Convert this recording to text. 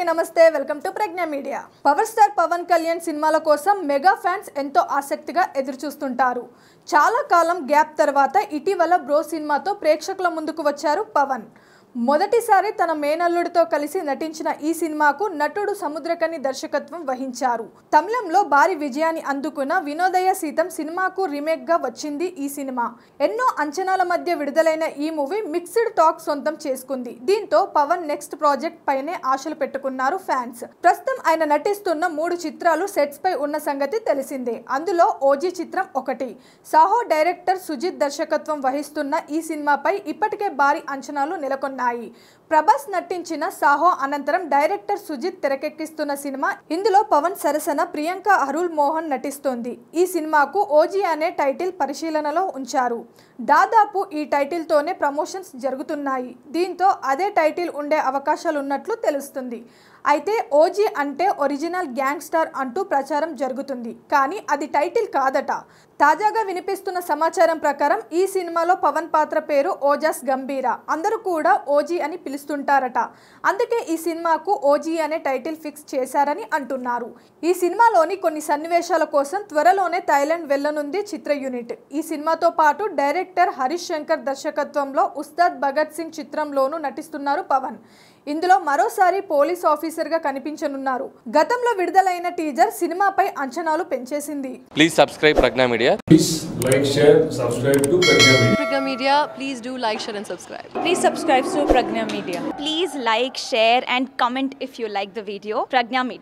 అందరికీ నమస్తే welcome to Pragna media power star Pawan Kalyan సినిమాల కోసం మెగా ఫ్యాన్స్ ఎంతో ఆసక్తిగా ఎదురుచూస్తుంటారు చాలా కాలం గ్యాప్ తర్వాత ఇటీవల బ్రో సినిమాతో ప్రేక్షకుల ముందుకు వచ్చారు పవన్ మొదటిసారి తన మేనల్లుడితో కలిసి నటించిన ఈ సినిమాకు నటుడు సముద్రకని దర్శకత్వం వహించారు తమిళంలో భారీ విజయాన్ని అందుకున్న వినోదయ సీతం సినిమాకు రీమేక్గా వచ్చింది ఈ సినిమా ఎన్నో అంచనాల మధ్య విడుదలైన ఈ మూవీ మిక్స్డ్ టాక్ సొంతం చేసుకుంది దీంతో పవన్ నెక్స్ట్ ప్రాజెక్ట్ పైనే ఆశలు పెట్టుకున్నారు ఫ్యాన్స్ ప్రస్తుతం ఆయన నటిస్తున్న మూడు చిత్రాలు సెట్స్ పై ఉన్న సంగతి తెలిసిందే అందులో ఓజీ చిత్రం ఒకటి సాహో డైరెక్టర్ సుజిత్ దర్శకత్వం వహిస్తున్న ఈ సినిమాపై ఇప్పటికే భారీ అంచనాలు నెలకొన్నాయి ఉన్నాయి ప్రభాస్ నటించిన సాహో అనంతరం డైరెక్టర్ సుజిత్ తెరకెక్కిస్తున్న సినిమా ఇందులో పవన్ సరసన ప్రియాంక అరుల్ మోహన్ నటిస్తోంది ఈ సినిమాకు ఓజీ అనే టైటిల్ పరిశీలనలో ఉంచారు దాదాపు ఈ టైటిల్తోనే ప్రమోషన్స్ జరుగుతున్నాయి దీంతో అదే టైటిల్ ఉండే అవకాశాలున్నట్లు తెలుస్తుంది అయితే ఓజీ అంటే ఒరిజినల్ గ్యాంగ్స్టార్ అంటూ ప్రచారం జరుగుతుంది కానీ అది టైటిల్ కాదట తాజాగా వినిపిస్తున్న సమాచారం ప్రకారం ఈ సినిమాలో పవన్ పాత్ర పేరు ఓజాస్ గంభీర అందరూ కూడా ఓజీ అని పిలుస్తుంటారట అందుకే ఈ సినిమాకు ఓజీ అనే టైటిల్ ఫిక్స్ చేశారని అంటున్నారు ఈ సినిమాలోని కొన్ని సన్నివేశాల కోసం త్వరలోనే థాయిలాండ్ వెళ్లనుంది చిత్ర యూనిట్ ఈ సినిమాతో పాటు డైరెక్టర్ హరీష్ శంకర్ దర్శకత్వంలో ఉస్తాద్ భగత్ సింగ్ చిత్రంలోనూ నటిస్తున్నారు పవన్ ఇందులో మరోసారి పోలీస్ ఆఫీసర్ గా కనిపించనున్నారు గతంలో విడుదలైన టీజర్ సినిమాపై అంచనాలు పెంచేసింది please subscribe Pragna media please like share subscribe to Pragna media please do like share and subscribe please subscribe to Pragna media please like share and comment if you like the video Pragna media